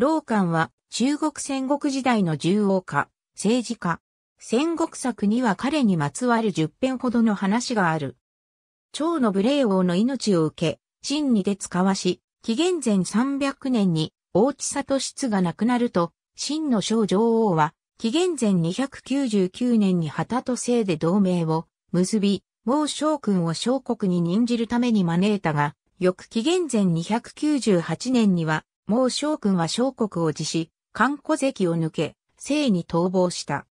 老漢は中国戦国時代の重王家、政治家。戦国策には彼にまつわる十0編ほどの話がある。趙の武霊王の命を受け、真にで使わし、紀元前300年に大地里室が亡くなると、真の小女王は、紀元前299年に旗と姓で同盟を結び、う将君を小国に任じるために招いたが、翌紀元前298年には、もう将軍は小国を辞し、漢古関を抜け、生に逃亡した。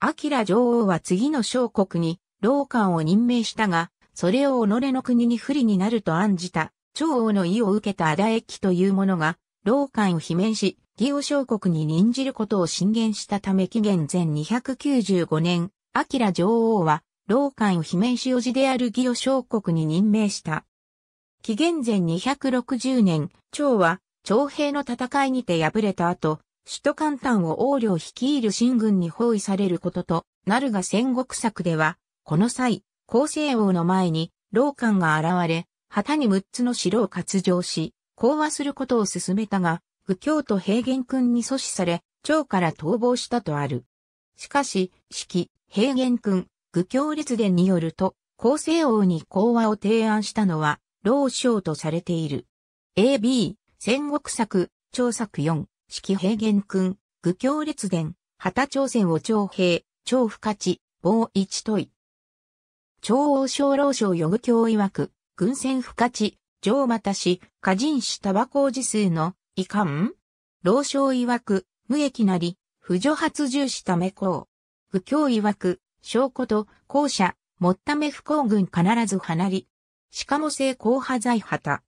明女王は次の小国に、老官を任命したが、それを己の国に不利になると案じた、長王の意を受けた仇駅という者が、老官を罷免し、義を小国に任じることを進言したため紀元前295年、明女王は、老官を罷免しおじである義を小国に任命した。紀元前260年、長は、徴兵の戦いにて敗れた後、首都簡単を王領率いる新軍に包囲されることとなるが戦国策では、この際、厚生王の前に、老官が現れ、旗に6つの城を割譲し、講和することを進めたが、愚京と平原君に阻止され、長から逃亡したとある。しかし、式、平原君、愚京列伝によると、厚生王に講和を提案したのは、老将とされている。AB、戦国作、長作4、季平原君、愚教列伝、旗朝鮮を徴兵、超不勝ち、棒一問い。超王将老将余愚教曰く、軍船不勝ち、上又た家人氏タバコ時数の、遺憾老将曰く、無益なり、不助発重視ためこう。愚教曰く、証拠と、後者、もっため不幸軍必ず離り。しかも成功派在旗。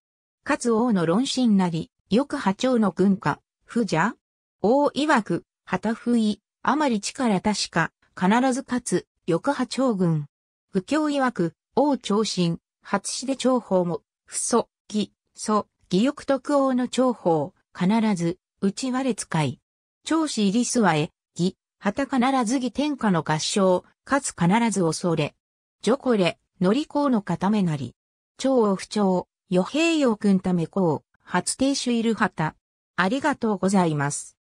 かつ王の論心なり、よく波長の軍家、不邪王曰く、旗不意、あまり力確か、必ず勝つ、翌波長軍。不教曰く、王長身、初死で長法も、不祖、義、祖、義欲徳王の長法、必ず、内割れ使い。長子入りすわえ、義、旗必ず義天下の合唱、かつ必ず恐れ。ョこれ、乗り子の固めなり。長を不調。与平洋くんためこう、初亭主いるはた。ありがとうございます。